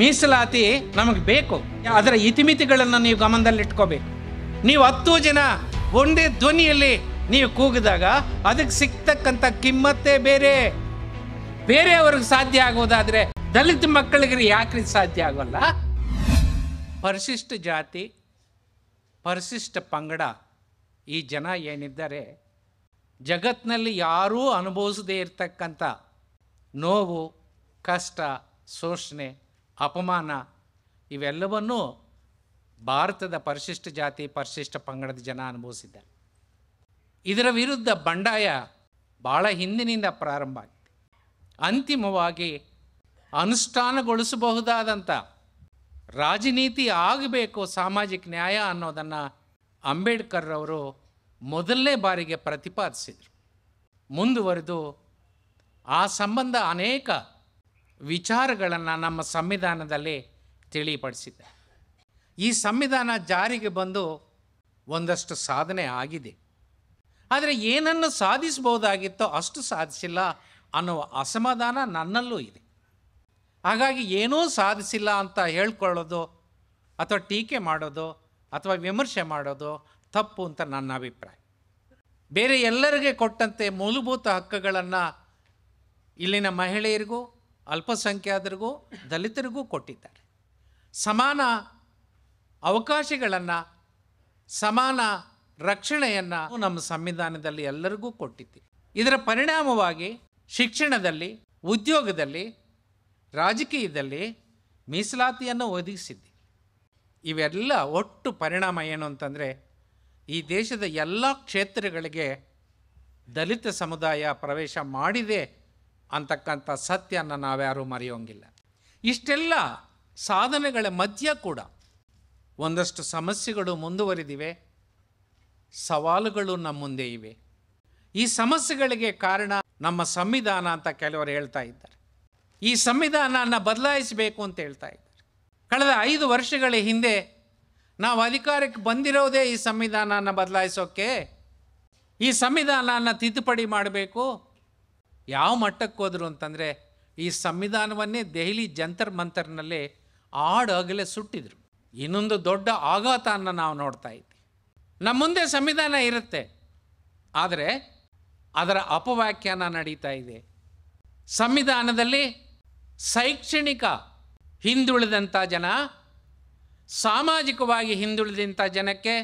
ಮೀಸಲಾತಿ ನಮಗೆ ಬೇಕು ಅದರ ಇತಿಮಿತಿಗಳನ್ನು ನೀವು ಗಮನದಲ್ಲಿಟ್ಕೋಬೇಕು ನೀವು ಹತ್ತು ಜನ ಒಂದೇ ಧ್ವನಿಯಲ್ಲಿ ನೀವು ಕೂಗಿದಾಗ ಅದಕ್ಕೆ ಸಿಗ್ತಕ್ಕಂಥ ಕಿಮ್ಮತ್ತೇ ಬೇರೆ ಬೇರೆಯವ್ರಿಗೆ ಸಾಧ್ಯ ಆಗೋದಾದರೆ ದಲಿತ ಮಕ್ಕಳಿಗೆ ಯಾಕ್ರಿ ಸಾಧ್ಯ ಆಗೋಲ್ಲ ಪರಿಶಿಷ್ಟ ಜಾತಿ ಪರಿಶಿಷ್ಟ ಪಂಗಡ ಈ ಜನ ಏನಿದ್ದಾರೆ ಜಗತ್ತಿನಲ್ಲಿ ಯಾರೂ ಅನುಭವಿಸದೇ ಇರತಕ್ಕಂಥ ನೋವು ಕಷ್ಟ ಶೋಷಣೆ ಅಪಮಾನ ಇವೆಲ್ಲವನ್ನೂ ಭಾರತದ ಪರಿಶಿಷ್ಟ ಜಾತಿ ಪರಿಶಿಷ್ಟ ಪಂಗಡದ ಜನ ಅನುಭವಿಸಿದ್ದಾರೆ ಇದರ ವಿರುದ್ಧ ಬಂಡಾಯ ಭಾಳ ಹಿಂದಿನಿಂದ ಪ್ರಾರಂಭ ಆಗಿದೆ ಅಂತಿಮವಾಗಿ ಅನುಷ್ಠಾನಗೊಳಿಸಬಹುದಾದಂಥ ರಾಜನೀತಿ ಆಗಬೇಕು ಸಾಮಾಜಿಕ ನ್ಯಾಯ ಅನ್ನೋದನ್ನು ಅಂಬೇಡ್ಕರ್ ಅವರು ಮೊದಲನೇ ಬಾರಿಗೆ ಪ್ರತಿಪಾದಿಸಿದರು ಮುಂದುವರೆದು ಆ ಸಂಬಂಧ ಅನೇಕ ವಿಚಾರಗಳನ್ನು ನಮ್ಮ ಸಂವಿಧಾನದಲ್ಲಿ ತಿಳಿಪಡಿಸಿದೆ ಈ ಸಂವಿಧಾನ ಜಾರಿಗೆ ಬಂದು ಒಂದಷ್ಟು ಸಾಧನೆ ಆಗಿದೆ ಆದರೆ ಏನನ್ನು ಸಾಧಿಸಬಹುದಾಗಿತ್ತೋ ಅಷ್ಟು ಸಾಧಿಸಿಲ್ಲ ಅನ್ನುವ ಅಸಮಾಧಾನ ನನ್ನಲ್ಲೂ ಇದೆ ಹಾಗಾಗಿ ಏನೂ ಸಾಧಿಸಿಲ್ಲ ಅಂತ ಹೇಳ್ಕೊಳ್ಳೋದು ಅಥವಾ ಟೀಕೆ ಮಾಡೋದು ಅಥವಾ ವಿಮರ್ಶೆ ಮಾಡೋದು ತಪ್ಪು ಅಂತ ನನ್ನ ಅಭಿಪ್ರಾಯ ಬೇರೆ ಎಲ್ಲರಿಗೆ ಕೊಟ್ಟಂತೆ ಮೂಲಭೂತ ಹಕ್ಕುಗಳನ್ನು ಇಲ್ಲಿನ ಮಹಿಳೆಯರಿಗೂ ಅಲ್ಪಸಂಖ್ಯಾತರಿಗೂ ದಲಿತರಿಗೂ ಕೊಟ್ಟಿದ್ದಾರೆ ಸಮಾನ ಅವಕಾಶಗಳನ್ನು ಸಮಾನ ರಕ್ಷಣೆಯನ್ನು ನಮ್ಮ ಸಂವಿಧಾನದಲ್ಲಿ ಎಲ್ಲರಿಗೂ ಕೊಟ್ಟಿದ್ದೀವಿ ಇದರ ಪರಿಣಾಮವಾಗಿ ಶಿಕ್ಷಣದಲ್ಲಿ ಉದ್ಯೋಗದಲ್ಲಿ ರಾಜಕೀಯದಲ್ಲಿ ಮೀಸಲಾತಿಯನ್ನು ಒದಗಿಸಿದ್ದೆ ಇವೆಲ್ಲ ಒಟ್ಟು ಪರಿಣಾಮ ಏನು ಅಂತಂದರೆ ಈ ದೇಶದ ಎಲ್ಲ ಕ್ಷೇತ್ರಗಳಿಗೆ ದಲಿತ ಸಮುದಾಯ ಪ್ರವೇಶ ಮಾಡಿದೆ ಅಂತಕ್ಕಂಥ ಸತ್ಯನ ನಾವ್ಯಾರೂ ಮರೆಯೋಂಗಿಲ್ಲ ಇಷ್ಟೆಲ್ಲ ಸಾಧನೆಗಳ ಮಧ್ಯ ಕೂಡ ಒಂದಷ್ಟು ಸಮಸ್ಯೆಗಳು ಮುಂದುವರಿದಿವೆ ಸವಾಲುಗಳು ನಮ್ಮ ಮುಂದೆ ಇವೆ ಈ ಸಮಸ್ಯೆಗಳಿಗೆ ಕಾರಣ ನಮ್ಮ ಸಂವಿಧಾನ ಅಂತ ಕೆಲವರು ಹೇಳ್ತಾ ಇದ್ದಾರೆ ಈ ಸಂವಿಧಾನನ ಬದಲಾಯಿಸಬೇಕು ಅಂತ ಹೇಳ್ತಾ ಇದ್ದಾರೆ ಕಳೆದ ಐದು ವರ್ಷಗಳ ಹಿಂದೆ ನಾವು ಅಧಿಕಾರಕ್ಕೆ ಬಂದಿರೋದೇ ಈ ಸಂವಿಧಾನನ ಬದಲಾಯಿಸೋಕ್ಕೆ ಈ ಸಂವಿಧಾನನ ತಿದ್ದುಪಡಿ ಮಾಡಬೇಕು ಯಾವ ಮಟ್ಟಕ್ಕೆ ಹೋದರು ಅಂತಂದರೆ ಈ ಸಂವಿಧಾನವನ್ನೇ ದೆಹಲಿ ಜಂತರ್ ಮಂತರ್ನಲ್ಲಿ ಆಡಗಲೇ ಸುಟ್ಟಿದ್ರು ಇನ್ನೊಂದು ದೊಡ್ಡ ಆಘಾತವನ್ನು ನಾವು ನೋಡ್ತಾ ಇದ್ವಿ ನಮ್ಮ ಮುಂದೆ ಸಂವಿಧಾನ ಇರುತ್ತೆ ಆದರೆ ಅದರ ಅಪವ್ಯಾಖ್ಯಾನ ನಡೀತಾ ಇದೆ ಸಂವಿಧಾನದಲ್ಲಿ ಶೈಕ್ಷಣಿಕ ಹಿಂದುಳಿದಂಥ ಜನ ಸಾಮಾಜಿಕವಾಗಿ ಹಿಂದುಳಿದಂಥ ಜನಕ್ಕೆ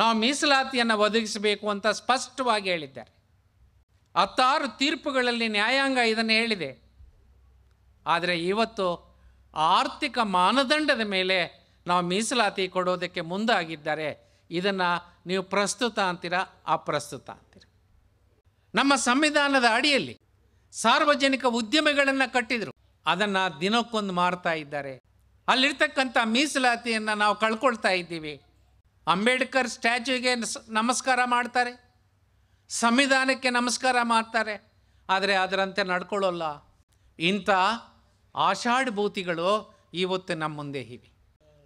ನಾವು ಮೀಸಲಾತಿಯನ್ನು ಒದಗಿಸಬೇಕು ಅಂತ ಸ್ಪಷ್ಟವಾಗಿ ಹೇಳಿದ್ದಾರೆ ಹತ್ತಾರು ತೀರ್ಪುಗಳಲ್ಲಿ ನ್ಯಾಯಾಂಗ ಇದನ್ನು ಹೇಳಿದೆ ಆದರೆ ಇವತ್ತು ಆರ್ಥಿಕ ಮಾನದಂಡದ ಮೇಲೆ ನಾವು ಮೀಸಲಾತಿ ಕೊಡೋದಕ್ಕೆ ಮುಂದಾಗಿದ್ದಾರೆ ಇದನ್ನು ನೀವು ಪ್ರಸ್ತುತ ಅಂತೀರಾ ಅಪ್ರಸ್ತುತ ಅಂತೀರ ನಮ್ಮ ಸಂವಿಧಾನದ ಅಡಿಯಲ್ಲಿ ಸಾರ್ವಜನಿಕ ಉದ್ಯಮಗಳನ್ನು ಕಟ್ಟಿದರು ಅದನ್ನು ದಿನಕ್ಕೊಂದು ಮಾರ್ತಾ ಇದ್ದಾರೆ ಅಲ್ಲಿರ್ತಕ್ಕಂಥ ಮೀಸಲಾತಿಯನ್ನು ನಾವು ಕಳ್ಕೊಳ್ತಾ ಇದ್ದೀವಿ ಅಂಬೇಡ್ಕರ್ ಸ್ಟ್ಯಾಚ್ಯೂಗೆ ನಮಸ್ಕಾರ ಮಾಡ್ತಾರೆ ಸಂವಿಧಾನಕ್ಕೆ ನಮಸ್ಕಾರ ಮಾಡ್ತಾರೆ ಆದರೆ ಅದರಂತೆ ನಡ್ಕೊಳ್ಳೋಲ್ಲ ಇಂಥ ಆಷಾಢಭೂತಿಗಳು ಇವತ್ತು ನಮ್ಮ ಮುಂದೆ ಇವೆ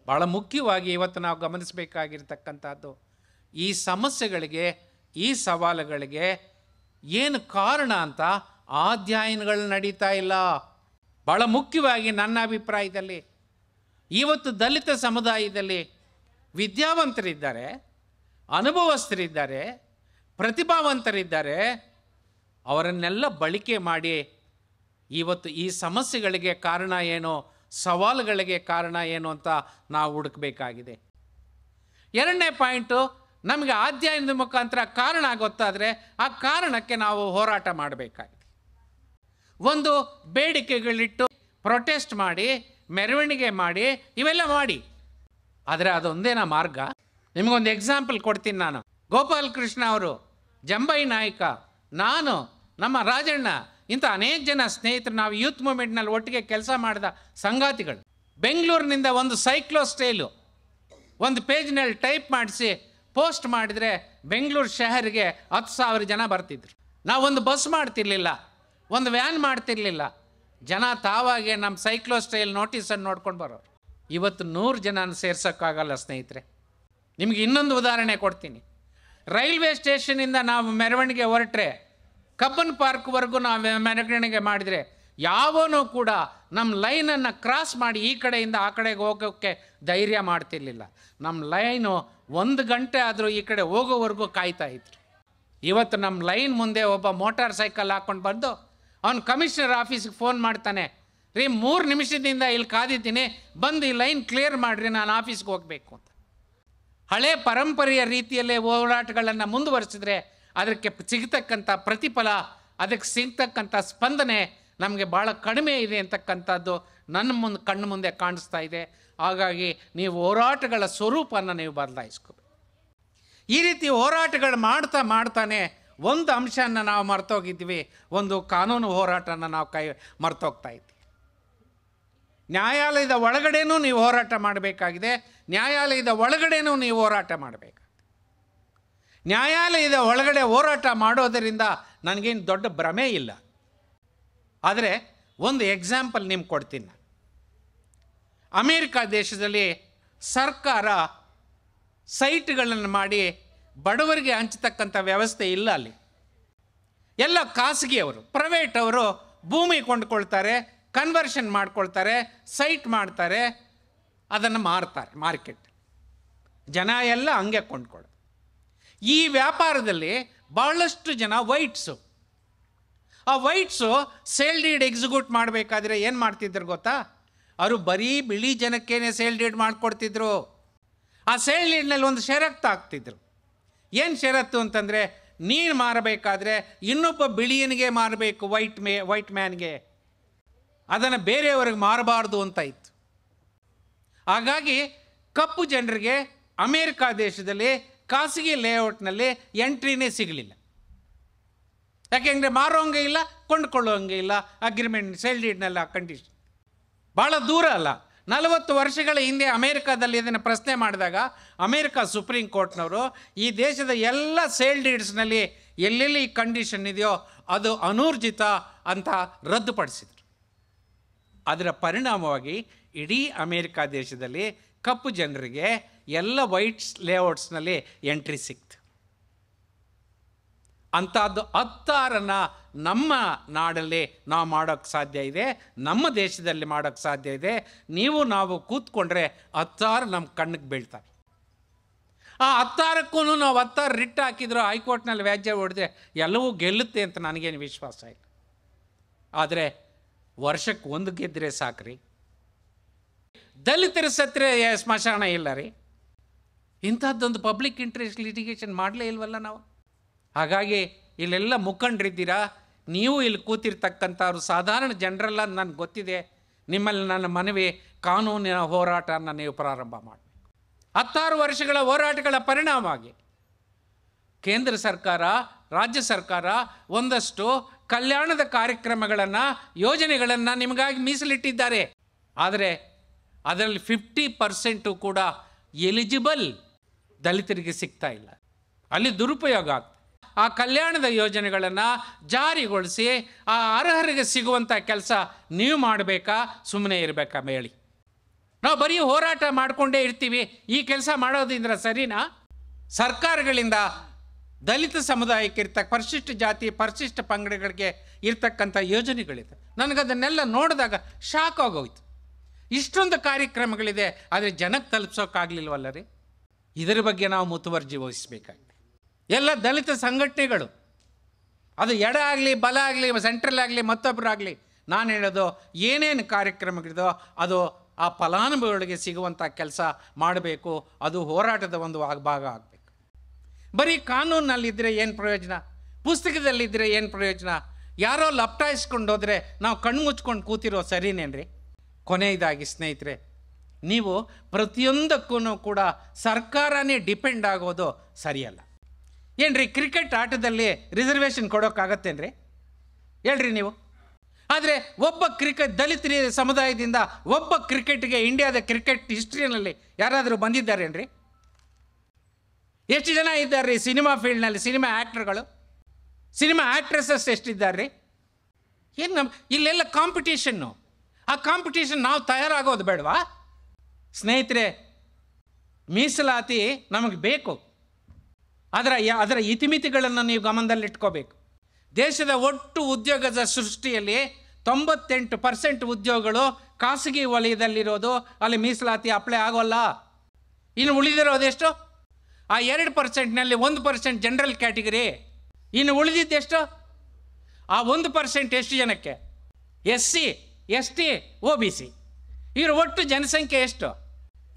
ಭಾಳ ಮುಖ್ಯವಾಗಿ ಇವತ್ತು ನಾವು ಗಮನಿಸಬೇಕಾಗಿರ್ತಕ್ಕಂಥದ್ದು ಈ ಸಮಸ್ಯೆಗಳಿಗೆ ಈ ಸವಾಲುಗಳಿಗೆ ಏನು ಕಾರಣ ಅಂತ ಅಧ್ಯಯನಗಳು ನಡೀತಾ ಇಲ್ಲ ಭಾಳ ಮುಖ್ಯವಾಗಿ ನನ್ನ ಅಭಿಪ್ರಾಯದಲ್ಲಿ ಇವತ್ತು ದಲಿತ ಸಮುದಾಯದಲ್ಲಿ ವಿದ್ಯಾವಂತರಿದ್ದಾರೆ ಅನುಭವಸ್ಥರಿದ್ದಾರೆ ಪ್ರತಿಭಾವಂತರಿದ್ದಾರೆ ಅವರನ್ನೆಲ್ಲ ಬಳಕೆ ಮಾಡಿ ಇವತ್ತು ಈ ಸಮಸ್ಯೆಗಳಿಗೆ ಕಾರಣ ಏನು ಸವಾಲುಗಳಿಗೆ ಕಾರಣ ಏನು ಅಂತ ನಾವು ಹುಡುಕಬೇಕಾಗಿದೆ ಎರಡನೇ ಪಾಯಿಂಟು ನಮಗೆ ಅಧ್ಯಯನದ ಮುಖಾಂತರ ಕಾರಣ ಗೊತ್ತಾದರೆ ಆ ಕಾರಣಕ್ಕೆ ನಾವು ಹೋರಾಟ ಮಾಡಬೇಕಾಗಿದೆ ಒಂದು ಬೇಡಿಕೆಗಳಿಟ್ಟು ಪ್ರೊಟೆಸ್ಟ್ ಮಾಡಿ ಮೆರವಣಿಗೆ ಮಾಡಿ ಇವೆಲ್ಲ ಮಾಡಿ ಆದರೆ ಅದೊಂದೇನ ಮಾರ್ಗ ನಿಮಗೊಂದು ಎಕ್ಸಾಂಪಲ್ ಕೊಡ್ತೀನಿ ನಾನು ಗೋಪಾಲಕೃಷ್ಣ ಕೃಷ್ಣ ಅವರು ಜಂಬೈ ನಾಯಕ ನಾನು ನಮ್ಮ ರಾಜಣ್ಣ ಇಂಥ ಅನೇಕ ಜನ ಸ್ನೇಹಿತರು ನಾವು ಯೂತ್ ಮೂಮೆಂಟ್ನಲ್ಲಿ ಒಟ್ಟಿಗೆ ಕೆಲಸ ಮಾಡಿದ ಸಂಗಾತಿಗಳು ಬೆಂಗಳೂರಿನಿಂದ ಒಂದು ಸೈಕ್ಲೋ ಸ್ಟೈಲು ಒಂದು ಪೇಜ್ನಲ್ಲಿ ಟೈಪ್ ಮಾಡಿಸಿ ಪೋಸ್ಟ್ ಮಾಡಿದರೆ ಬೆಂಗಳೂರು ಶಹರಿಗೆ ಹತ್ತು ಸಾವಿರ ಜನ ಬರ್ತಿದ್ರು ನಾವೊಂದು ಬಸ್ ಮಾಡ್ತಿರ್ಲಿಲ್ಲ ಒಂದು ವ್ಯಾನ್ ಮಾಡ್ತಿರ್ಲಿಲ್ಲ ಜನ ತಾವಾಗೆ ನಮ್ಮ ಸ್ಟೈಲ್ ನೋಟಿಸನ್ನು ನೋಡ್ಕೊಂಡು ಬರೋರು ಇವತ್ತು ನೂರು ಜನನ ಸೇರ್ಸೋಕ್ಕಾಗಲ್ಲ ಸ್ನೇಹಿತರೆ ನಿಮಗೆ ಇನ್ನೊಂದು ಉದಾಹರಣೆ ಕೊಡ್ತೀನಿ ರೈಲ್ವೆ ಸ್ಟೇಷನಿಂದ ನಾವು ಮೆರವಣಿಗೆ ಹೊರಟ್ರೆ ಕಬ್ಬನ್ ಪಾರ್ಕ್ವರೆಗೂ ನಾವು ಮೆರವಣಿಗೆ ಮಾಡಿದರೆ ಯಾವನೂ ಕೂಡ ನಮ್ಮ ಲೈನನ್ನು ಕ್ರಾಸ್ ಮಾಡಿ ಈ ಕಡೆಯಿಂದ ಆ ಕಡೆಗೆ ಹೋಗೋಕ್ಕೆ ಧೈರ್ಯ ಮಾಡ್ತಿರ್ಲಿಲ್ಲ ನಮ್ಮ ಲೈನು ಒಂದು ಗಂಟೆ ಆದರೂ ಈ ಕಡೆ ಹೋಗೋವರೆಗೂ ಕಾಯ್ತಾ ಇದ್ರು ಇವತ್ತು ನಮ್ಮ ಲೈನ್ ಮುಂದೆ ಒಬ್ಬ ಮೋಟಾರ್ ಸೈಕಲ್ ಹಾಕ್ಕೊಂಡು ಬಂದು ಅವನು ಕಮಿಷನರ್ ಆಫೀಸಿಗೆ ಫೋನ್ ಮಾಡ್ತಾನೆ ರೀ ಮೂರು ನಿಮಿಷದಿಂದ ಇಲ್ಲಿ ಕಾದಿದ್ದೀನಿ ಬಂದು ಈ ಲೈನ್ ಕ್ಲಿಯರ್ ಮಾಡಿರಿ ನಾನು ಆಫೀಸ್ಗೆ ಹೋಗಬೇಕು ಅಂತ ಹಳೆ ಪರಂಪರೆಯ ರೀತಿಯಲ್ಲೇ ಹೋರಾಟಗಳನ್ನು ಮುಂದುವರಿಸಿದ್ರೆ ಅದಕ್ಕೆ ಸಿಗ್ತಕ್ಕಂಥ ಪ್ರತಿಫಲ ಅದಕ್ಕೆ ಸಿಗ್ತಕ್ಕಂಥ ಸ್ಪಂದನೆ ನಮಗೆ ಭಾಳ ಕಡಿಮೆ ಇದೆ ಅಂತಕ್ಕಂಥದ್ದು ನನ್ನ ಮುಂದೆ ಕಣ್ಣು ಮುಂದೆ ಕಾಣಿಸ್ತಾ ಇದೆ ಹಾಗಾಗಿ ನೀವು ಹೋರಾಟಗಳ ಸ್ವರೂಪವನ್ನು ನೀವು ಬದಲಾಯಿಸ್ಕೋಬೇಕು ಈ ರೀತಿ ಹೋರಾಟಗಳು ಮಾಡ್ತಾ ಮಾಡ್ತಾನೆ ಒಂದು ಅಂಶನ ನಾವು ಮರ್ತೋಗಿದ್ವಿ ಒಂದು ಕಾನೂನು ಹೋರಾಟನ ನಾವು ಕೈ ಮರ್ತೋಗ್ತಾ ಇದ್ವಿ ನ್ಯಾಯಾಲಯದ ಒಳಗಡೆನೂ ನೀವು ಹೋರಾಟ ಮಾಡಬೇಕಾಗಿದೆ ನ್ಯಾಯಾಲಯದ ಒಳಗಡೆನೂ ನೀವು ಹೋರಾಟ ಮಾಡಬೇಕು ನ್ಯಾಯಾಲಯದ ಒಳಗಡೆ ಹೋರಾಟ ಮಾಡೋದರಿಂದ ನನಗೇನು ದೊಡ್ಡ ಭ್ರಮೆ ಇಲ್ಲ ಆದರೆ ಒಂದು ಎಕ್ಸಾಂಪಲ್ ನಿಮ್ಗೆ ಕೊಡ್ತೀನಿ ನಾನು ಅಮೇರಿಕಾ ದೇಶದಲ್ಲಿ ಸರ್ಕಾರ ಸೈಟ್ಗಳನ್ನು ಮಾಡಿ ಬಡವರಿಗೆ ಹಂಚತಕ್ಕಂಥ ವ್ಯವಸ್ಥೆ ಇಲ್ಲ ಅಲ್ಲಿ ಎಲ್ಲ ಖಾಸಗಿಯವರು ಪ್ರೈವೇಟ್ ಅವರು ಭೂಮಿ ಕೊಂಡುಕೊಳ್ತಾರೆ ಕನ್ವರ್ಷನ್ ಮಾಡ್ಕೊಳ್ತಾರೆ ಸೈಟ್ ಮಾಡ್ತಾರೆ ಅದನ್ನು ಮಾರ್ತಾರೆ ಮಾರ್ಕೆಟ್ ಜನ ಎಲ್ಲ ಹಂಗೆ ಕೊಂಡ್ಕೊಳ್ಳೋದು ಈ ವ್ಯಾಪಾರದಲ್ಲಿ ಭಾಳಷ್ಟು ಜನ ವೈಟ್ಸು ಆ ವೈಟ್ಸು ಸೇಲ್ ಡೀಡ್ ಎಕ್ಸಿಕ್ಯೂಟ್ ಮಾಡಬೇಕಾದ್ರೆ ಏನು ಮಾಡ್ತಿದ್ರು ಗೊತ್ತಾ ಅವರು ಬರೀ ಬಿಳಿ ಜನಕ್ಕೇನೆ ಸೇಲ್ ಡೀಡ್ ಮಾಡಿಕೊಡ್ತಿದ್ರು ಆ ಸೇಲ್ ಡೀಡ್ನಲ್ಲಿ ಒಂದು ಷರತ್ತು ಹಾಕ್ತಿದ್ರು ಏನು ಷರತ್ತು ಅಂತಂದರೆ ನೀನು ಮಾರಬೇಕಾದ್ರೆ ಇನ್ನೊಬ್ಬ ಬಿಳಿಯನಿಗೆ ಮಾರಬೇಕು ವೈಟ್ ಮೇ ವೈಟ್ ಮ್ಯಾನ್ಗೆ ಅದನ್ನು ಬೇರೆಯವರಿಗೆ ಮಾರಬಾರ್ದು ಅಂತ ಇತ್ತು ಹಾಗಾಗಿ ಕಪ್ಪು ಜನರಿಗೆ ಅಮೇರಿಕ ದೇಶದಲ್ಲಿ ಖಾಸಗಿ ಲೇಔಟ್ನಲ್ಲಿ ಎಂಟ್ರಿನೇ ಸಿಗಲಿಲ್ಲ ಯಾಕೆಂದರೆ ಮಾರೋಂಗೆ ಇಲ್ಲ ಕೊಂಡುಕೊಳ್ಳೋಂಗೆ ಇಲ್ಲ ಅಗ್ರಿಮೆಂಟ್ ಸೇಲ್ ಆ ಕಂಡೀಷನ್ ಭಾಳ ದೂರ ಅಲ್ಲ ನಲವತ್ತು ವರ್ಷಗಳ ಹಿಂದೆ ಅಮೇರಿಕಾದಲ್ಲಿ ಇದನ್ನು ಪ್ರಶ್ನೆ ಮಾಡಿದಾಗ ಅಮೇರಿಕ ಸುಪ್ರೀಂ ಕೋರ್ಟ್ನವರು ಈ ದೇಶದ ಎಲ್ಲ ಸೇಲ್ ಡೀಡ್ಸ್ನಲ್ಲಿ ಎಲ್ಲೆಲ್ಲಿ ಈ ಕಂಡೀಷನ್ ಇದೆಯೋ ಅದು ಅನೂರ್ಜಿತ ಅಂತ ರದ್ದುಪಡಿಸಿದರು ಅದರ ಪರಿಣಾಮವಾಗಿ ಇಡೀ ಅಮೇರಿಕ ದೇಶದಲ್ಲಿ ಕಪ್ಪು ಜನರಿಗೆ ಎಲ್ಲ ವೈಟ್ಸ್ ಲೇಔಟ್ಸ್ನಲ್ಲಿ ಎಂಟ್ರಿ ಸಿಕ್ತು ಅಂಥದ್ದು ಹತ್ತಾರನ್ನು ನಮ್ಮ ನಾಡಲ್ಲಿ ನಾವು ಮಾಡೋಕ್ಕೆ ಸಾಧ್ಯ ಇದೆ ನಮ್ಮ ದೇಶದಲ್ಲಿ ಮಾಡೋಕ್ಕೆ ಸಾಧ್ಯ ಇದೆ ನೀವು ನಾವು ಕೂತ್ಕೊಂಡ್ರೆ ಹತ್ತಾರು ನಮ್ಮ ಕಣ್ಣಿಗೆ ಬೀಳ್ತಾರೆ ಆ ಹತ್ತಾರಕ್ಕೂ ನಾವು ಹತ್ತಾರು ರಿಟ್ ಹಾಕಿದ್ರು ಹೈಕೋರ್ಟ್ನಲ್ಲಿ ವ್ಯಾಜ್ಯ ಹೊಡೆದ್ರೆ ಎಲ್ಲವೂ ಗೆಲ್ಲುತ್ತೆ ಅಂತ ನನಗೇನು ವಿಶ್ವಾಸ ಇಲ್ಲ ಆದರೆ ವರ್ಷಕ್ಕೆ ಒಂದು ಗೆದ್ದರೆ ಸಾಕ್ರಿ ದಲಿತರ ಸತ್ರೆ ಸ್ಮಶಾನ ಇಲ್ಲ ರೀ ಇಂಥದ್ದೊಂದು ಪಬ್ಲಿಕ್ ಇಂಟ್ರೆಸ್ಟ್ ಲಿಟಿಗೇಷನ್ ಮಾಡಲೇ ಇಲ್ವಲ್ಲ ನಾವು ಹಾಗಾಗಿ ಇಲ್ಲೆಲ್ಲ ಮುಖಂಡರಿದ್ದೀರಾ ನೀವು ಇಲ್ಲಿ ಕೂತಿರ್ತಕ್ಕಂಥವ್ರು ಸಾಧಾರಣ ಜನರೆಲ್ಲ ನನಗೆ ಗೊತ್ತಿದೆ ನಿಮ್ಮಲ್ಲಿ ನನ್ನ ಮನವಿ ಕಾನೂನಿನ ಹೋರಾಟನ ನೀವು ಪ್ರಾರಂಭ ಮಾಡಬೇಕು ಹತ್ತಾರು ವರ್ಷಗಳ ಹೋರಾಟಗಳ ಪರಿಣಾಮವಾಗಿ ಕೇಂದ್ರ ಸರ್ಕಾರ ರಾಜ್ಯ ಸರ್ಕಾರ ಒಂದಷ್ಟು ಕಲ್ಯಾಣದ ಕಾರ್ಯಕ್ರಮಗಳನ್ನು ಯೋಜನೆಗಳನ್ನು ನಿಮಗಾಗಿ ಮೀಸಲಿಟ್ಟಿದ್ದಾರೆ ಆದರೆ ಅದರಲ್ಲಿ ಫಿಫ್ಟಿ ಪರ್ಸೆಂಟು ಕೂಡ ಎಲಿಜಿಬಲ್ ದಲಿತರಿಗೆ ಸಿಗ್ತಾ ಇಲ್ಲ ಅಲ್ಲಿ ದುರುಪಯೋಗ ಆಗ್ತದೆ ಆ ಕಲ್ಯಾಣದ ಯೋಜನೆಗಳನ್ನು ಜಾರಿಗೊಳಿಸಿ ಆ ಅರ್ಹರಿಗೆ ಸಿಗುವಂಥ ಕೆಲಸ ನೀವು ಮಾಡಬೇಕಾ ಸುಮ್ಮನೆ ಇರಬೇಕಾ ಮೇಳಿ ನಾವು ಬರೀ ಹೋರಾಟ ಮಾಡಿಕೊಂಡೇ ಇರ್ತೀವಿ ಈ ಕೆಲಸ ಮಾಡೋದ್ರಿಂದ ಸರಿನಾ ಸರ್ಕಾರಗಳಿಂದ ದಲಿತ ಸಮುದಾಯಕ್ಕೆ ಇರ್ತಕ್ಕ ಪರಿಶಿಷ್ಟ ಜಾತಿ ಪರಿಶಿಷ್ಟ ಪಂಗಡಗಳಿಗೆ ಇರ್ತಕ್ಕಂಥ ಯೋಜನೆಗಳಿದೆ ನನಗದನ್ನೆಲ್ಲ ನೋಡಿದಾಗ ಶಾಕ್ ಆಗೋಯ್ತು ಇಷ್ಟೊಂದು ಕಾರ್ಯಕ್ರಮಗಳಿದೆ ಆದರೆ ಜನಕ್ಕೆ ತಲುಪಿಸೋಕ್ಕಾಗಲಿಲ್ವಲ್ಲ ರೀ ಇದರ ಬಗ್ಗೆ ನಾವು ಮುತುವರ್ಜಿ ವಹಿಸಬೇಕಾಗಿದೆ ಎಲ್ಲ ದಲಿತ ಸಂಘಟನೆಗಳು ಅದು ಎಡ ಆಗಲಿ ಬಲ ಆಗಲಿ ಸೆಂಟ್ರಲ್ ಆಗಲಿ ಮತ್ತೊಬ್ಬರಾಗಲಿ ನಾನು ಹೇಳೋದು ಏನೇನು ಕಾರ್ಯಕ್ರಮಗಳಿದೋ ಅದು ಆ ಫಲಾನುಭವಿಗಳಿಗೆ ಸಿಗುವಂಥ ಕೆಲಸ ಮಾಡಬೇಕು ಅದು ಹೋರಾಟದ ಒಂದು ಭಾಗ ಆಗಬೇಕು ಬರೀ ಕಾನೂನಲ್ಲಿದ್ದರೆ ಏನು ಪ್ರಯೋಜನ ಪುಸ್ತಕದಲ್ಲಿದ್ದರೆ ಏನು ಪ್ರಯೋಜನ ಯಾರೋ ಲಪ್ಟಾಯಿಸ್ಕೊಂಡು ಹೋದರೆ ನಾವು ಕಣ್ಮುಚ್ಕೊಂಡು ಕೂತಿರೋ ಸರಿನೇನ್ರಿ ಕೊನೆಯದಾಗಿ ಸ್ನೇಹಿತರೆ ನೀವು ಪ್ರತಿಯೊಂದಕ್ಕೂ ಕೂಡ ಸರ್ಕಾರನೇ ಡಿಪೆಂಡ್ ಆಗೋದು ಸರಿಯಲ್ಲ ಏನ್ರಿ ಕ್ರಿಕೆಟ್ ಆಟದಲ್ಲಿ ರಿಸರ್ವೇಷನ್ ಕೊಡೋಕ್ಕಾಗತ್ತೇನ್ರಿ ಹೇಳ್ರಿ ನೀವು ಆದರೆ ಒಬ್ಬ ಕ್ರಿಕೆಟ್ ದಲಿತ ಸಮುದಾಯದಿಂದ ಒಬ್ಬ ಕ್ರಿಕೆಟ್ಗೆ ಇಂಡಿಯಾದ ಕ್ರಿಕೆಟ್ ಹಿಸ್ಟ್ರಿನಲ್ಲಿ ಯಾರಾದರೂ ಬಂದಿದ್ದಾರೇನ್ರಿ ಎಷ್ಟು ಜನ ಇದ್ದಾರೆ ರೀ ಸಿನಿಮಾ ಫೀಲ್ಡ್ನಲ್ಲಿ ಸಿನಿಮಾ ಆ್ಯಕ್ಟ್ರುಗಳು ಸಿನಿಮಾ ಆ್ಯಕ್ಟ್ರೆಸಸ್ ಎಷ್ಟಿದ್ದಾರೆ ಏನು ನಮ್ಮ ಇಲ್ಲೆಲ್ಲ ಕಾಂಪಿಟೇಷನ್ನು ಆ ಕಾಂಪಿಟೇಷನ್ ನಾವು ತಯಾರಾಗೋದು ಬೇಡವಾ ಸ್ನೇಹಿತರೆ ಮೀಸಲಾತಿ ನಮಗೆ ಬೇಕು ಅದರ ಅದರ ಇತಿಮಿತಿಗಳನ್ನು ನೀವು ಗಮನದಲ್ಲಿಟ್ಕೋಬೇಕು ದೇಶದ ಒಟ್ಟು ಉದ್ಯೋಗದ ಸೃಷ್ಟಿಯಲ್ಲಿ ತೊಂಬತ್ತೆಂಟು ಪರ್ಸೆಂಟ್ ಉದ್ಯೋಗಗಳು ಖಾಸಗಿ ವಲಯದಲ್ಲಿರೋದು ಅಲ್ಲಿ ಮೀಸಲಾತಿ ಅಪ್ಲೈ ಆಗೋಲ್ಲ ಇನ್ನು ಉಳಿದಿರೋದೆಷ್ಟು ಆ ಎರಡು ಪರ್ಸೆಂಟ್ನಲ್ಲಿ ಒಂದು ಪರ್ಸೆಂಟ್ ಜನರಲ್ ಕ್ಯಾಟಗರಿ ಇನ್ನು ಉಳಿದಿದ್ದೆಷ್ಟು ಆ ಒಂದು ಪರ್ಸೆಂಟ್ ಎಷ್ಟು ಜನಕ್ಕೆ S C S T O B C ಇವರು ಒಟ್ಟು ಜನಸಂಖ್ಯೆ ಎಷ್ಟು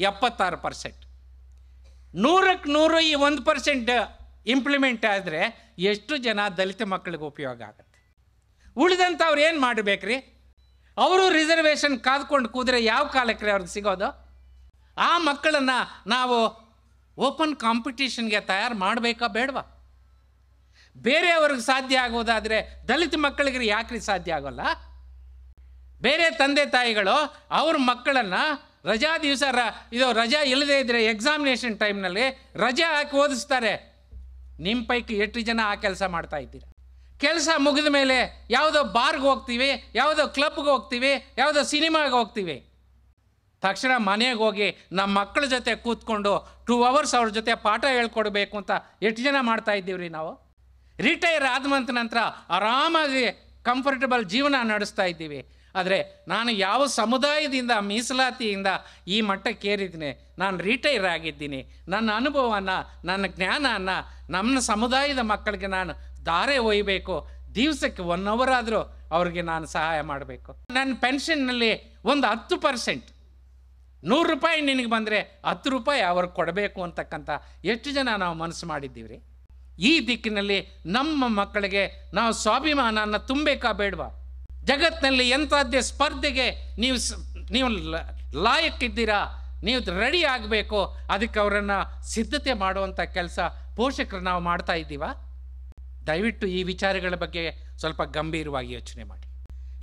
ಎಪ್ಪತ್ತಾರು ಪರ್ಸೆಂಟ್ ನೂರಕ್ಕೆ ನೂರು ಈ ಒಂದು ಪರ್ಸೆಂಟ್ ಇಂಪ್ಲಿಮೆಂಟ್ ಆದರೆ ಎಷ್ಟು ಜನ ದಲಿತ ಮಕ್ಕಳಿಗೆ ಉಪಯೋಗ ಆಗುತ್ತೆ ಉಳಿದಂಥ ಅವ್ರು ಏನು ಮಾಡಬೇಕ್ರಿ ಅವರು ರಿಸರ್ವೇಷನ್ ಕಾದ್ಕೊಂಡು ಕೂದ್ರೆ ಯಾವ ಕಾಲಕ್ಕೆ ಅವ್ರಿಗೆ ಸಿಗೋದು ಆ ಮಕ್ಕಳನ್ನು ನಾವು ಓಪನ್ ಕಾಂಪಿಟೇಷನ್ಗೆ ತಯಾರು ಮಾಡಬೇಕಾ ಬೇಡವಾ ಬೇರೆಯವ್ರಿಗೆ ಸಾಧ್ಯ ಆಗೋದಾದರೆ ದಲಿತ ಮಕ್ಕಳಿಗೆ ಯಾಕ್ರಿ ಸಾಧ್ಯ ಆಗೋಲ್ಲ ಬೇರೆ ತಂದೆ ತಾಯಿಗಳು ಅವ್ರ ಮಕ್ಕಳನ್ನು ರಜಾ ದಿವಸ ರ ಇದು ರಜಾ ಇಲ್ಲದೇ ಇದ್ದರೆ ಎಕ್ಸಾಮಿನೇಷನ್ ಟೈಮ್ನಲ್ಲಿ ರಜಾ ಹಾಕಿ ಓದಿಸ್ತಾರೆ ನಿಮ್ಮ ಪೈಕಿ ಎಷ್ಟು ಜನ ಆ ಕೆಲಸ ಮಾಡ್ತಾ ಇದ್ದೀರಾ ಕೆಲಸ ಮುಗಿದ ಮೇಲೆ ಯಾವುದೋ ಬಾರ್ಗೆ ಹೋಗ್ತೀವಿ ಯಾವುದೋ ಕ್ಲಬ್ಗೆ ಹೋಗ್ತೀವಿ ಯಾವುದೋ ಸಿನಿಮಾಗೆ ಹೋಗ್ತೀವಿ ತಕ್ಷಣ ಮನೆಗೆ ಹೋಗಿ ನಮ್ಮ ಮಕ್ಕಳ ಜೊತೆ ಕೂತ್ಕೊಂಡು ಟೂ ಅವರ್ಸ್ ಅವ್ರ ಜೊತೆ ಪಾಠ ಹೇಳ್ಕೊಡ್ಬೇಕು ಅಂತ ಎಷ್ಟು ಜನ ಮಾಡ್ತಾ ಇದ್ದೀವ್ರಿ ನಾವು ರಿಟೈರ್ ಆದ ನಂತರ ಆರಾಮಾಗಿ ಕಂಫರ್ಟಬಲ್ ಜೀವನ ನಡೆಸ್ತಾ ಇದ್ದೀವಿ ಆದರೆ ನಾನು ಯಾವ ಸಮುದಾಯದಿಂದ ಮೀಸಲಾತಿಯಿಂದ ಈ ಮಟ್ಟಕ್ಕೆ ನಾನು ರಿಟೈರ್ ಆಗಿದ್ದೀನಿ ನನ್ನ ಅನುಭವನ ನನ್ನ ಜ್ಞಾನನ ನಮ್ಮ ಸಮುದಾಯದ ಮಕ್ಕಳಿಗೆ ನಾನು ದಾರೆ ಒಯ್ಯಬೇಕು ದಿವಸಕ್ಕೆ ಒನ್ ಅವರ್ ಆದರೂ ಅವ್ರಿಗೆ ನಾನು ಸಹಾಯ ಮಾಡಬೇಕು ನನ್ನ ಪೆನ್ಷನ್ನಲ್ಲಿ ಒಂದು ಹತ್ತು ಪರ್ಸೆಂಟ್ ನೂರು ರೂಪಾಯಿ ನಿನಗೆ ಬಂದರೆ ಹತ್ತು ರೂಪಾಯಿ ಅವ್ರಿಗೆ ಕೊಡಬೇಕು ಅಂತಕ್ಕಂಥ ಎಷ್ಟು ಜನ ನಾವು ಮನಸ್ಸು ಮಾಡಿದ್ದೀವಿ ಈ ದಿಕ್ಕಿನಲ್ಲಿ ನಮ್ಮ ಮಕ್ಕಳಿಗೆ ನಾವು ಸ್ವಾಭಿಮಾನನ ತುಂಬಬೇಕಾ ಬೇಡವಾ ಜಗತ್ತಿನಲ್ಲಿ ಎಂಥದ್ದೇ ಸ್ಪರ್ಧೆಗೆ ನೀವು ನೀವು ಲಾಯಕ್ಕಿದ್ದೀರಾ ನೀವು ರೆಡಿ ಆಗಬೇಕು ಅದಕ್ಕೆ ಅವರನ್ನು ಸಿದ್ಧತೆ ಮಾಡುವಂಥ ಕೆಲಸ ಪೋಷಕರು ನಾವು ಮಾಡ್ತಾ ಇದ್ದೀವಾ ದಯವಿಟ್ಟು ಈ ವಿಚಾರಗಳ ಬಗ್ಗೆ ಸ್ವಲ್ಪ ಗಂಭೀರವಾಗಿ ಯೋಚನೆ ಮಾಡಿ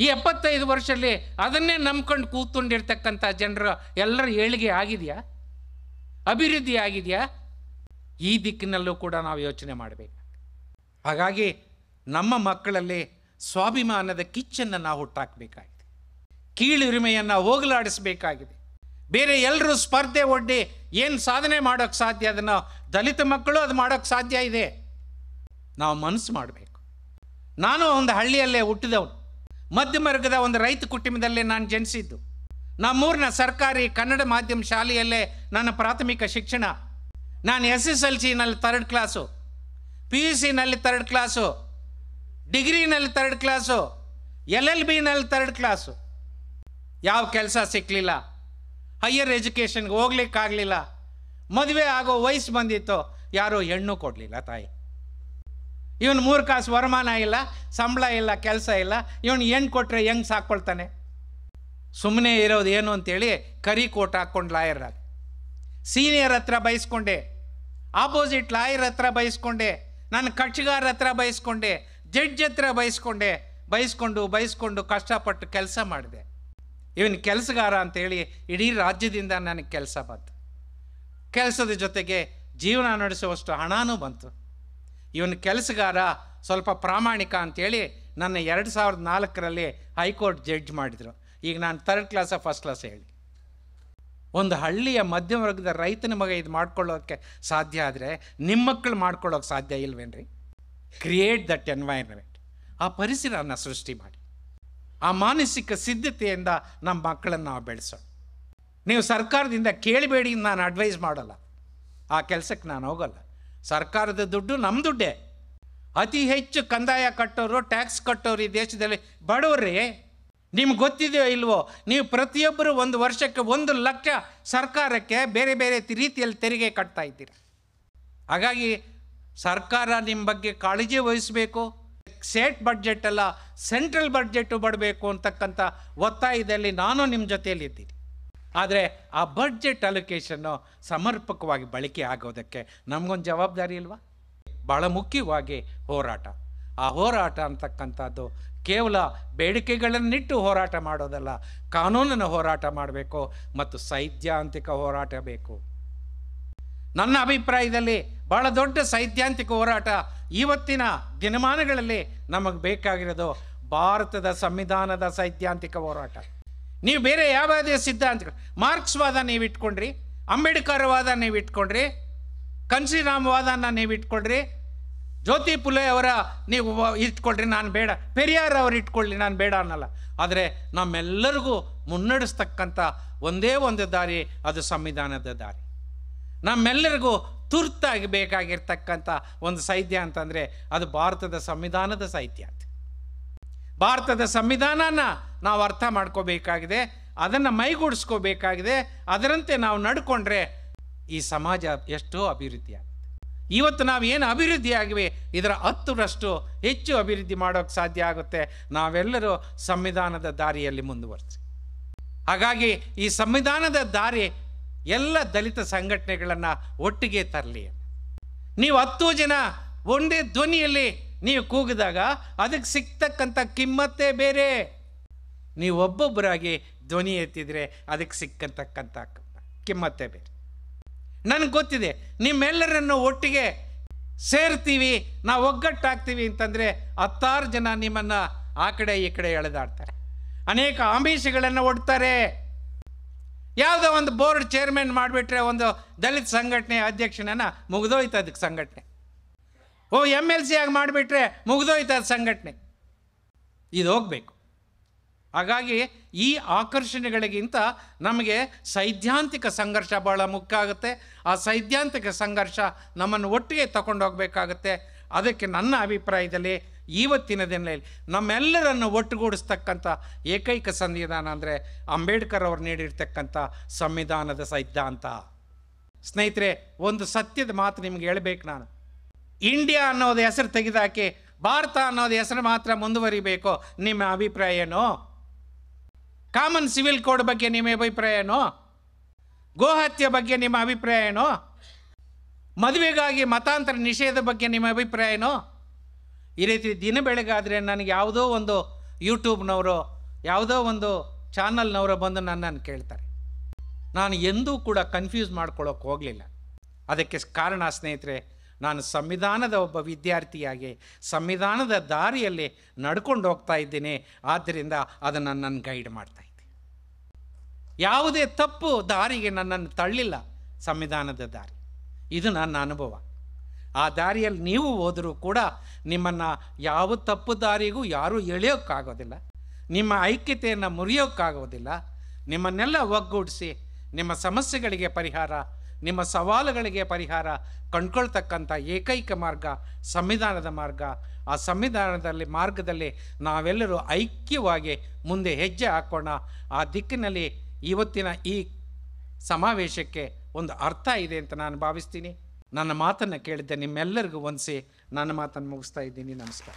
ಈ ಎಪ್ಪತ್ತೈದು ವರ್ಷದಲ್ಲಿ ಅದನ್ನೇ ನಂಬ್ಕೊಂಡು ಕೂತ್ಕೊಂಡಿರ್ತಕ್ಕಂಥ ಜನರ ಎಲ್ಲರ ಏಳಿಗೆ ಆಗಿದೆಯಾ ಅಭಿವೃದ್ಧಿ ಆಗಿದೆಯಾ ಈ ದಿಕ್ಕಿನಲ್ಲೂ ಕೂಡ ನಾವು ಯೋಚನೆ ಮಾಡಬೇಕು ಹಾಗಾಗಿ ನಮ್ಮ ಮಕ್ಕಳಲ್ಲಿ ಸ್ವಾಭಿಮಾನದ ಕಿಚ್ಚನ್ನು ನಾವು ಹುಟ್ಟಾಕಬೇಕಾಗಿದೆ ಕೀಳುರಿಮೆಯನ್ನು ಹೋಗಲಾಡಿಸಬೇಕಾಗಿದೆ ಬೇರೆ ಎಲ್ಲರೂ ಸ್ಪರ್ಧೆ ಒಡ್ಡಿ ಏನು ಸಾಧನೆ ಮಾಡೋಕ್ಕೆ ಸಾಧ್ಯ ಅದನ್ನು ದಲಿತ ಮಕ್ಕಳು ಅದು ಮಾಡೋಕ್ಕೆ ಸಾಧ್ಯ ಇದೆ ನಾವು ಮನಸ್ಸು ಮಾಡಬೇಕು ನಾನು ಒಂದು ಹಳ್ಳಿಯಲ್ಲೇ ಹುಟ್ಟಿದವನು ವರ್ಗದ ಒಂದು ರೈತ ಕುಟುಂಬದಲ್ಲಿ ನಾನು ಜನಿಸಿದ್ದು ನಮ್ಮೂರಿನ ಸರ್ಕಾರಿ ಕನ್ನಡ ಮಾಧ್ಯಮ ಶಾಲೆಯಲ್ಲೇ ನನ್ನ ಪ್ರಾಥಮಿಕ ಶಿಕ್ಷಣ ನಾನು ಎಸ್ ಎಸ್ ಎಲ್ ಸಿನಲ್ಲಿ ತರ್ಡ್ ಕ್ಲಾಸು ಪಿ ಯು ಸಿನಲ್ಲಿ ತರ್ಡ್ ಕ್ಲಾಸು ಡಿಗ್ರಿನಲ್ಲಿ ತರ್ಡ್ ಕ್ಲಾಸು ಎಲ್ ಎಲ್ ಬಿನಲ್ಲಿ ತರ್ಡ್ ಕ್ಲಾಸು ಯಾವ ಕೆಲಸ ಸಿಕ್ಕಲಿಲ್ಲ ಹೈಯರ್ ಎಜುಕೇಷನ್ಗೆ ಹೋಗ್ಲಿಕ್ಕಾಗಲಿಲ್ಲ ಮದುವೆ ಆಗೋ ವಯಸ್ಸು ಬಂದಿತ್ತು ಯಾರೋ ಹೆಣ್ಣು ಕೊಡಲಿಲ್ಲ ತಾಯಿ ಇವನು ಮೂರು ಕಾಸು ವರಮಾನ ಇಲ್ಲ ಸಂಬಳ ಇಲ್ಲ ಕೆಲಸ ಇಲ್ಲ ಇವನು ಏನು ಕೊಟ್ಟರೆ ಹೆಂಗೆ ಸಾಕ್ಕೊಳ್ತಾನೆ ಸುಮ್ಮನೆ ಇರೋದು ಏನು ಅಂತೇಳಿ ಕರಿ ಕೋಟ್ ಹಾಕ್ಕೊಂಡು ಲಾಯರ್ ಸೀನಿಯರ್ ಹತ್ರ ಬಯಸ್ಕೊಂಡೆ ಆಪೋಸಿಟ್ ಲಾಯರ್ ಹತ್ರ ಬಯಸ್ಕೊಂಡೆ ನಾನು ಕಕ್ಷಿಗಾರ ಹತ್ರ ಬಯಸ್ಕೊಂಡೆ ಜಡ್ಜ್ ಹತ್ರ ಬಯಸ್ಕೊಂಡೆ ಬಯಸ್ಕೊಂಡು ಬಯಸ್ಕೊಂಡು ಕಷ್ಟಪಟ್ಟು ಕೆಲಸ ಮಾಡಿದೆ ಇವನು ಕೆಲಸಗಾರ ಅಂತೇಳಿ ಇಡೀ ರಾಜ್ಯದಿಂದ ನನಗೆ ಕೆಲಸ ಬಂತು ಕೆಲಸದ ಜೊತೆಗೆ ಜೀವನ ನಡೆಸುವಷ್ಟು ಹಣವೂ ಬಂತು ಇವನು ಕೆಲಸಗಾರ ಸ್ವಲ್ಪ ಪ್ರಾಮಾಣಿಕ ಅಂತೇಳಿ ನನ್ನ ಎರಡು ಸಾವಿರದ ನಾಲ್ಕರಲ್ಲಿ ಹೈಕೋರ್ಟ್ ಜಡ್ಜ್ ಮಾಡಿದರು ಈಗ ನಾನು ತರ್ಡ್ ಕ್ಲಾಸ ಫಸ್ಟ್ ಕ್ಲಾಸ್ ಹೇಳಿ ಒಂದು ಹಳ್ಳಿಯ ಮಧ್ಯಮ ವರ್ಗದ ರೈತನ ಮಗ ಇದು ಮಾಡ್ಕೊಳ್ಳೋಕ್ಕೆ ಸಾಧ್ಯ ಆದರೆ ನಿಮ್ಮ ಮಕ್ಕಳು ಮಾಡ್ಕೊಳ್ಳೋಕೆ ಸಾಧ್ಯ ಇಲ್ವೇನ್ರಿ ಕ್ರಿಯೇಟ್ ದಟ್ ಎನ್ವೈರ್ಮೆಂಟ್ ಆ ಪರಿಸರನ ಸೃಷ್ಟಿ ಮಾಡಿ ಆ ಮಾನಸಿಕ ಸಿದ್ಧತೆಯಿಂದ ನಮ್ಮ ಮಕ್ಕಳನ್ನು ನಾವು ಬೆಳೆಸೋಣ ನೀವು ಸರ್ಕಾರದಿಂದ ಕೇಳಬೇಡಿ ನಾನು ಅಡ್ವೈಸ್ ಮಾಡಲ್ಲ ಆ ಕೆಲಸಕ್ಕೆ ನಾನು ಹೋಗಲ್ಲ ಸರ್ಕಾರದ ದುಡ್ಡು ನಮ್ಮ ದುಡ್ಡೇ ಅತಿ ಹೆಚ್ಚು ಕಂದಾಯ ಕಟ್ಟೋರು ಟ್ಯಾಕ್ಸ್ ಕಟ್ಟೋರು ಈ ದೇಶದಲ್ಲಿ ಬಡವ್ರಿ ನಿಮ್ಗೆ ಗೊತ್ತಿದೆಯೋ ಇಲ್ವೋ ನೀವು ಪ್ರತಿಯೊಬ್ಬರು ಒಂದು ವರ್ಷಕ್ಕೆ ಒಂದು ಲಕ್ಷ ಸರ್ಕಾರಕ್ಕೆ ಬೇರೆ ಬೇರೆ ರೀತಿಯಲ್ಲಿ ತೆರಿಗೆ ಕಟ್ತಾ ಇದ್ದೀರಿ ಹಾಗಾಗಿ ಸರ್ಕಾರ ನಿಮ್ಮ ಬಗ್ಗೆ ಕಾಳಜಿ ವಹಿಸಬೇಕು ಸ್ಟೇಟ್ ಬಡ್ಜೆಟ್ ಅಲ್ಲ ಸೆಂಟ್ರಲ್ ಬಡ್ಜೆಟ್ಟು ಬಡಬೇಕು ಅಂತಕ್ಕಂಥ ಒತ್ತಾಯದಲ್ಲಿ ನಾನು ನಿಮ್ಮ ಜೊತೆಯಲ್ಲಿ ಇದ್ದೀನಿ ಆದರೆ ಆ ಬಡ್ಜೆಟ್ ಅಲೊಕೇಶನ್ನು ಸಮರ್ಪಕವಾಗಿ ಬಳಕೆ ಆಗೋದಕ್ಕೆ ನಮಗೊಂದು ಜವಾಬ್ದಾರಿ ಇಲ್ವಾ ಭಾಳ ಮುಖ್ಯವಾಗಿ ಹೋರಾಟ ಆ ಹೋರಾಟ ಅಂತಕ್ಕಂಥದ್ದು ಕೇವಲ ಬೇಡಿಕೆಗಳನ್ನಿಟ್ಟು ಹೋರಾಟ ಮಾಡೋದಲ್ಲ ಕಾನೂನನ್ನು ಹೋರಾಟ ಮಾಡಬೇಕು ಮತ್ತು ಸೈದ್ಧಾಂತಿಕ ಹೋರಾಟ ಬೇಕು ನನ್ನ ಅಭಿಪ್ರಾಯದಲ್ಲಿ ಭಾಳ ದೊಡ್ಡ ಸೈದ್ಧಾಂತಿಕ ಹೋರಾಟ ಇವತ್ತಿನ ದಿನಮಾನಗಳಲ್ಲಿ ನಮಗೆ ಬೇಕಾಗಿರೋದು ಭಾರತದ ಸಂವಿಧಾನದ ಸೈದ್ಧಾಂತಿಕ ಹೋರಾಟ ನೀವು ಬೇರೆ ಯಾವ ಯಾವುದೇ ಸಿದ್ಧಾಂತಗಳು ಮಾರ್ಕ್ಸ್ವಾದ ನೀವು ಇಟ್ಕೊಂಡ್ರಿ ಅಂಬೇಡ್ಕರ್ ವಾದ ನೀವು ಇಟ್ಕೊಂಡ್ರಿ ಕನ್ಸಿರಾಮವಾದನ ನೀವು ಇಟ್ಕೊಳ್ರಿ ಜ್ಯೋತಿ ಪುಲೆ ಅವರ ನೀವು ಇಟ್ಕೊಳ್ರಿ ನಾನು ಬೇಡ ಪೆರಿಯಾರ್ ಅವರು ಇಟ್ಕೊಳ್ಳಿ ನಾನು ಬೇಡ ಅನ್ನಲ್ಲ ಆದರೆ ನಮ್ಮೆಲ್ಲರಿಗೂ ಮುನ್ನಡೆಸ್ತಕ್ಕಂಥ ಒಂದೇ ಒಂದು ದಾರಿ ಅದು ಸಂವಿಧಾನದ ದಾರಿ ನಮ್ಮೆಲ್ಲರಿಗೂ ತುರ್ತಾಗಿ ಬೇಕಾಗಿರ್ತಕ್ಕಂಥ ಒಂದು ಸಾಹಿತ್ಯ ಅಂತಂದರೆ ಅದು ಭಾರತದ ಸಂವಿಧಾನದ ಸಾಹಿತ್ಯ ಅಂತ ಭಾರತದ ಸಂವಿಧಾನನ ನಾವು ಅರ್ಥ ಮಾಡ್ಕೋಬೇಕಾಗಿದೆ ಅದನ್ನು ಮೈಗೂಡಿಸ್ಕೋಬೇಕಾಗಿದೆ ಅದರಂತೆ ನಾವು ನಡ್ಕೊಂಡ್ರೆ ಈ ಸಮಾಜ ಎಷ್ಟೋ ಆಗುತ್ತೆ ಇವತ್ತು ನಾವು ಏನು ಅಭಿವೃದ್ಧಿ ಆಗಿವೆ ಇದರ ಹತ್ತರಷ್ಟು ಹೆಚ್ಚು ಅಭಿವೃದ್ಧಿ ಮಾಡೋಕ್ಕೆ ಸಾಧ್ಯ ಆಗುತ್ತೆ ನಾವೆಲ್ಲರೂ ಸಂವಿಧಾನದ ದಾರಿಯಲ್ಲಿ ಮುಂದುವರಿಸಿ ಹಾಗಾಗಿ ಈ ಸಂವಿಧಾನದ ದಾರಿ ಎಲ್ಲ ದಲಿತ ಸಂಘಟನೆಗಳನ್ನು ಒಟ್ಟಿಗೆ ತರಲಿ ನೀವು ಹತ್ತು ಜನ ಒಂದೇ ಧ್ವನಿಯಲ್ಲಿ ನೀವು ಕೂಗಿದಾಗ ಅದಕ್ಕೆ ಸಿಕ್ತಕ್ಕಂಥ ಕಿಮ್ಮತ್ತೇ ಬೇರೆ ನೀವು ಒಬ್ಬೊಬ್ಬರಾಗಿ ಧ್ವನಿ ಎತ್ತಿದರೆ ಅದಕ್ಕೆ ಸಿಕ್ಕಂತಕ್ಕಂಥ ಕಿಮ್ಮತ್ತೇ ಬೇರೆ ನನಗೆ ಗೊತ್ತಿದೆ ನಿಮ್ಮೆಲ್ಲರನ್ನು ಒಟ್ಟಿಗೆ ಸೇರ್ತೀವಿ ನಾವು ಒಗ್ಗಟ್ಟಾಗ್ತೀವಿ ಅಂತಂದರೆ ಹತ್ತಾರು ಜನ ನಿಮ್ಮನ್ನು ಆ ಕಡೆ ಈ ಕಡೆ ಎಳೆದಾಡ್ತಾರೆ ಅನೇಕ ಆಮಿಷಗಳನ್ನು ಒಡ್ತಾರೆ ಯಾವುದೋ ಒಂದು ಬೋರ್ಡ್ ಚೇರ್ಮನ್ ಮಾಡಿಬಿಟ್ರೆ ಒಂದು ದಲಿತ ಸಂಘಟನೆ ಅಧ್ಯಕ್ಷನನ್ನು ಮುಗಿದೋಯ್ತು ಅದಕ್ಕೆ ಸಂಘಟನೆ ಓ ಎಮ್ ಎಲ್ ಸಿ ಆಗಿ ಮಾಡಿಬಿಟ್ರೆ ಮುಗಿದೋಯ್ತು ಅದು ಸಂಘಟನೆ ಇದು ಹೋಗಬೇಕು ಹಾಗಾಗಿ ಈ ಆಕರ್ಷಣೆಗಳಿಗಿಂತ ನಮಗೆ ಸೈದ್ಧಾಂತಿಕ ಸಂಘರ್ಷ ಭಾಳ ಮುಖ್ಯ ಆಗುತ್ತೆ ಆ ಸೈದ್ಧಾಂತಿಕ ಸಂಘರ್ಷ ನಮ್ಮನ್ನು ಒಟ್ಟಿಗೆ ಹೋಗಬೇಕಾಗುತ್ತೆ ಅದಕ್ಕೆ ನನ್ನ ಅಭಿಪ್ರಾಯದಲ್ಲಿ ಇವತ್ತಿನ ದಿನದಲ್ಲಿ ನಮ್ಮೆಲ್ಲರನ್ನು ಒಟ್ಟುಗೂಡಿಸ್ತಕ್ಕಂಥ ಏಕೈಕ ಸಂವಿಧಾನ ಅಂದರೆ ಅಂಬೇಡ್ಕರ್ ಅವರು ನೀಡಿರ್ತಕ್ಕಂಥ ಸಂವಿಧಾನದ ಸೈದ್ಧಾಂತ ಸ್ನೇಹಿತರೆ ಒಂದು ಸತ್ಯದ ಮಾತು ನಿಮ್ಗೆ ಹೇಳಬೇಕು ನಾನು ಇಂಡಿಯಾ ಅನ್ನೋದು ಹೆಸರು ತೆಗೆದಾಕಿ ಭಾರತ ಅನ್ನೋದು ಹೆಸರು ಮಾತ್ರ ಮುಂದುವರಿಬೇಕು ನಿಮ್ಮ ಅಭಿಪ್ರಾಯ ಕಾಮನ್ ಸಿವಿಲ್ ಕೋಡ್ ಬಗ್ಗೆ ನಿಮ್ಮ ಅಭಿಪ್ರಾಯ ಗೋಹತ್ಯೆ ಬಗ್ಗೆ ನಿಮ್ಮ ಅಭಿಪ್ರಾಯ ಏನು ಮದುವೆಗಾಗಿ ಮತಾಂತರ ನಿಷೇಧ ಬಗ್ಗೆ ನಿಮ್ಮ ಅಭಿಪ್ರಾಯ ಈ ರೀತಿ ದಿನ ಬೆಳಗಾದರೆ ನನಗೆ ಯಾವುದೋ ಒಂದು ಯೂಟ್ಯೂಬ್ನವರು ಯಾವುದೋ ಒಂದು ಚಾನಲ್ನವರು ಬಂದು ನನ್ನನ್ನು ಕೇಳ್ತಾರೆ ನಾನು ಎಂದೂ ಕೂಡ ಕನ್ಫ್ಯೂಸ್ ಮಾಡ್ಕೊಳ್ಳೋಕೆ ಹೋಗಲಿಲ್ಲ ಅದಕ್ಕೆ ಕಾರಣ ಸ್ನೇಹಿತರೆ ನಾನು ಸಂವಿಧಾನದ ಒಬ್ಬ ವಿದ್ಯಾರ್ಥಿಯಾಗಿ ಸಂವಿಧಾನದ ದಾರಿಯಲ್ಲಿ ನಡ್ಕೊಂಡು ಹೋಗ್ತಾ ಇದ್ದೀನಿ ಆದ್ದರಿಂದ ಅದನ್ನು ನನ್ನ ಗೈಡ್ ಮಾಡ್ತಾ ಇದ್ದೆ ಯಾವುದೇ ತಪ್ಪು ದಾರಿಗೆ ನನ್ನನ್ನು ತಳ್ಳಿಲ್ಲ ಸಂವಿಧಾನದ ದಾರಿ ಇದು ನನ್ನ ಅನುಭವ ಆ ದಾರಿಯಲ್ಲಿ ನೀವು ಹೋದರೂ ಕೂಡ ನಿಮ್ಮನ್ನು ಯಾವ ತಪ್ಪು ದಾರಿಗೂ ಯಾರೂ ಎಳೆಯೋಕ್ಕಾಗೋದಿಲ್ಲ ನಿಮ್ಮ ಐಕ್ಯತೆಯನ್ನು ಮುರಿಯೋಕ್ಕಾಗೋದಿಲ್ಲ ನಿಮ್ಮನ್ನೆಲ್ಲ ಒಗ್ಗೂಡಿಸಿ ನಿಮ್ಮ ಸಮಸ್ಯೆಗಳಿಗೆ ಪರಿಹಾರ ನಿಮ್ಮ ಸವಾಲುಗಳಿಗೆ ಪರಿಹಾರ ಕಂಡ್ಕೊಳ್ತಕ್ಕಂಥ ಏಕೈಕ ಮಾರ್ಗ ಸಂವಿಧಾನದ ಮಾರ್ಗ ಆ ಸಂವಿಧಾನದಲ್ಲಿ ಮಾರ್ಗದಲ್ಲಿ ನಾವೆಲ್ಲರೂ ಐಕ್ಯವಾಗಿ ಮುಂದೆ ಹೆಜ್ಜೆ ಹಾಕೋಣ ಆ ದಿಕ್ಕಿನಲ್ಲಿ ಇವತ್ತಿನ ಈ ಸಮಾವೇಶಕ್ಕೆ ಒಂದು ಅರ್ಥ ಇದೆ ಅಂತ ನಾನು ಭಾವಿಸ್ತೀನಿ ನನ್ನ ಮಾತನ್ನು ಕೇಳಿದ್ದೆ ನಿಮ್ಮೆಲ್ಲರಿಗೂ ಒಂದಿಸಿ ನನ್ನ ಮಾತನ್ನು ಮುಗಿಸ್ತಾ ಇದ್ದೀನಿ ನಮಸ್ಕಾರ